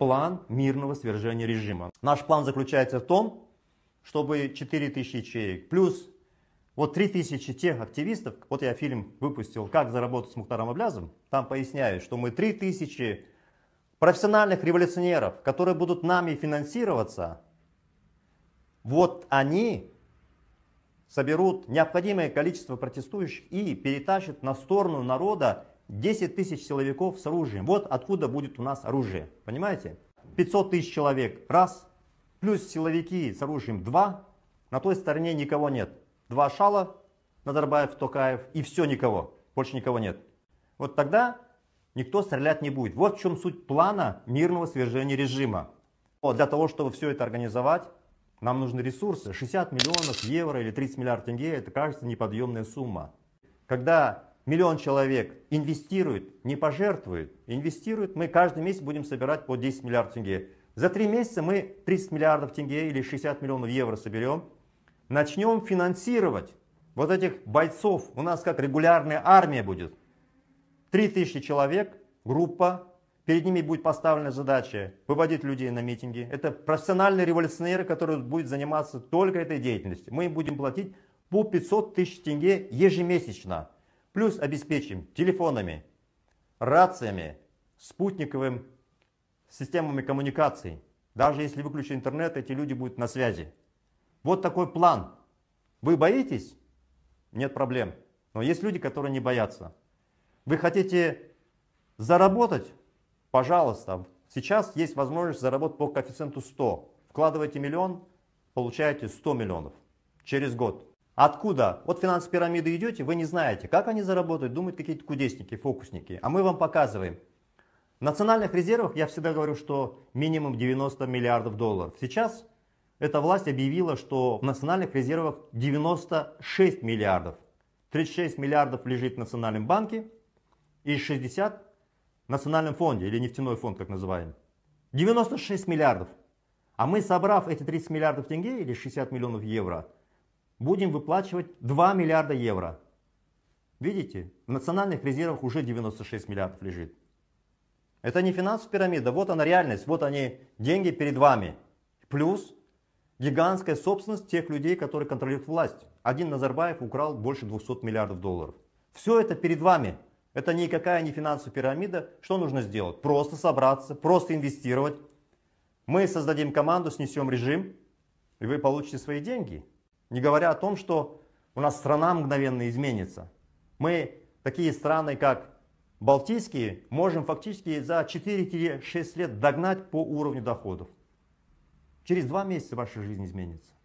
план мирного свержения режима. Наш план заключается в том, чтобы 4000 ячеек плюс вот 3000 тех активистов, вот я фильм выпустил «Как заработать с Мухтаром Аблязом», там поясняю, что мы 3000 профессиональных революционеров, которые будут нами финансироваться, вот они соберут необходимое количество протестующих и перетащат на сторону народа 10 тысяч силовиков с оружием. Вот откуда будет у нас оружие. Понимаете? 500 тысяч человек – раз, плюс силовики с оружием – два. На той стороне никого нет. Два шала, Назарбаев, Токаев, и все никого. Больше никого нет. Вот тогда никто стрелять не будет. Вот в чем суть плана мирного свержения режима. Но для того, чтобы все это организовать, нам нужны ресурсы. 60 миллионов евро или 30 миллиардов тенге – это, кажется, неподъемная сумма. Когда миллион человек инвестирует, не пожертвует, инвестирует, мы каждый месяц будем собирать по 10 миллиардов тенге. За три месяца мы 30 миллиардов тенге или 60 миллионов евро соберем, начнем финансировать вот этих бойцов. У нас как регулярная армия будет. 3000 человек, группа, перед ними будет поставлена задача выводить людей на митинги. Это профессиональные революционеры, которые будут заниматься только этой деятельностью. Мы им будем платить по 500 тысяч тенге ежемесячно. Плюс обеспечим телефонами, рациями, спутниковым системами коммуникаций. Даже если выключить интернет, эти люди будут на связи. Вот такой план. Вы боитесь? Нет проблем. Но есть люди, которые не боятся. Вы хотите заработать? Пожалуйста. Сейчас есть возможность заработать по коэффициенту 100. Вкладываете миллион, получаете 100 миллионов через год. Откуда? Вот финанс пирамиды идете, вы не знаете, как они заработают, думают какие-то кудесники, фокусники. А мы вам показываем. В национальных резервах, я всегда говорю, что минимум 90 миллиардов долларов. Сейчас эта власть объявила, что в национальных резервах 96 миллиардов. 36 миллиардов лежит в Национальном банке и 60 в Национальном фонде, или нефтяной фонд, как называем. 96 миллиардов. А мы, собрав эти 30 миллиардов тенге или 60 миллионов евро, будем выплачивать 2 миллиарда евро. Видите, в национальных резервах уже 96 миллиардов лежит. Это не финансовая пирамида, вот она реальность, вот они деньги перед вами. Плюс гигантская собственность тех людей, которые контролируют власть. Один Назарбаев украл больше 200 миллиардов долларов. Все это перед вами. Это никакая не финансовая пирамида. Что нужно сделать? Просто собраться, просто инвестировать. Мы создадим команду, снесем режим, и вы получите свои деньги. Не говоря о том, что у нас страна мгновенно изменится. Мы такие страны, как Балтийские, можем фактически за 4-6 лет догнать по уровню доходов. Через 2 месяца ваша жизнь изменится.